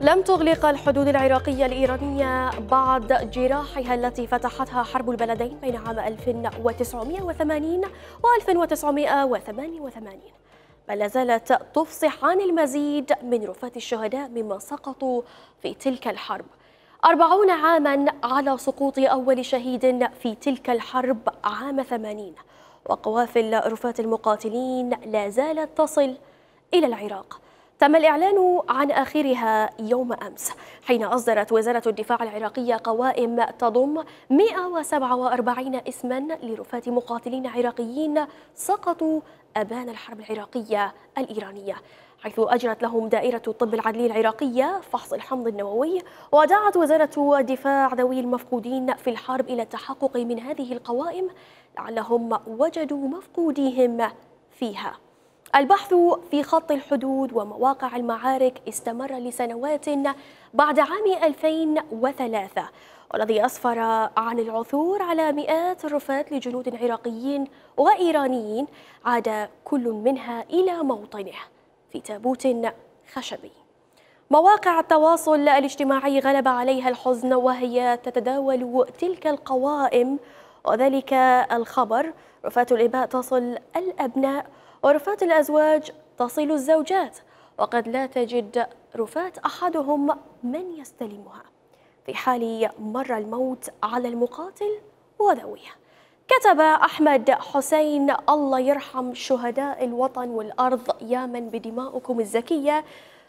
لم تغلق الحدود العراقية الإيرانية بعد جراحها التي فتحتها حرب البلدين بين عام 1980 و 1988 بل لا زالت تفصح عن المزيد من رفات الشهداء مما سقطوا في تلك الحرب أربعون عاما على سقوط أول شهيد في تلك الحرب عام 80 وقوافل رفات المقاتلين لا زالت تصل إلى العراق تم الإعلان عن آخرها يوم أمس حين أصدرت وزارة الدفاع العراقية قوائم تضم 147 اسما لرفاة مقاتلين عراقيين سقطوا أبان الحرب العراقية الإيرانية حيث أجرت لهم دائرة الطب العدلي العراقية فحص الحمض النووي ودعت وزارة الدفاع ذوي المفقودين في الحرب إلى التحقق من هذه القوائم لعلهم وجدوا مفقوديهم فيها البحث في خط الحدود ومواقع المعارك استمر لسنوات بعد عام 2003 والذي أسفر عن العثور على مئات الرفات لجنود عراقيين وإيرانيين عاد كل منها إلى موطنه في تابوت خشبي مواقع التواصل الاجتماعي غلب عليها الحزن وهي تتداول تلك القوائم وذلك الخبر رفات الإباء تصل الأبناء ورفات الأزواج تصل الزوجات وقد لا تجد رفات أحدهم من يستلمها في حال مر الموت على المقاتل وذويه كتب أحمد حسين الله يرحم شهداء الوطن والأرض يا من بدماؤكم الزكية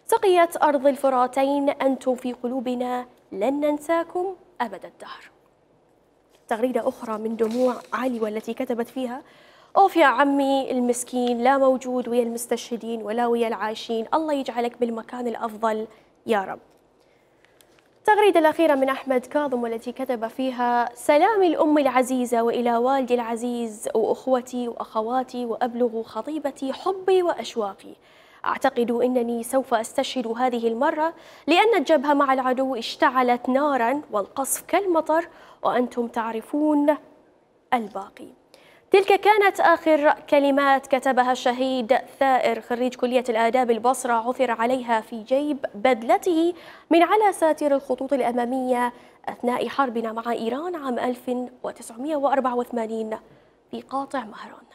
سقيت أرض الفراتين أنتم في قلوبنا لن ننساكم أبد الدهر تغريدة أخرى من دموع علي والتي كتبت فيها أوف يا عمي المسكين لا موجود ويا المستشهدين ولا ويا العايشين الله يجعلك بالمكان الأفضل يا رب التغريدة الأخيرة من أحمد كاظم والتي كتب فيها سلامي الأم العزيزة وإلى والدي العزيز وأخوتي وأخواتي وأبلغ خطيبتي حبي وأشواقي أعتقد أنني سوف أستشهد هذه المرة لأن الجبهة مع العدو اشتعلت نارا والقصف كالمطر وأنتم تعرفون الباقي تلك كانت آخر كلمات كتبها الشهيد ثائر خريج كلية الآداب البصرة عثر عليها في جيب بدلته من على ساتر الخطوط الأمامية أثناء حربنا مع إيران عام 1984 في قاطع مهران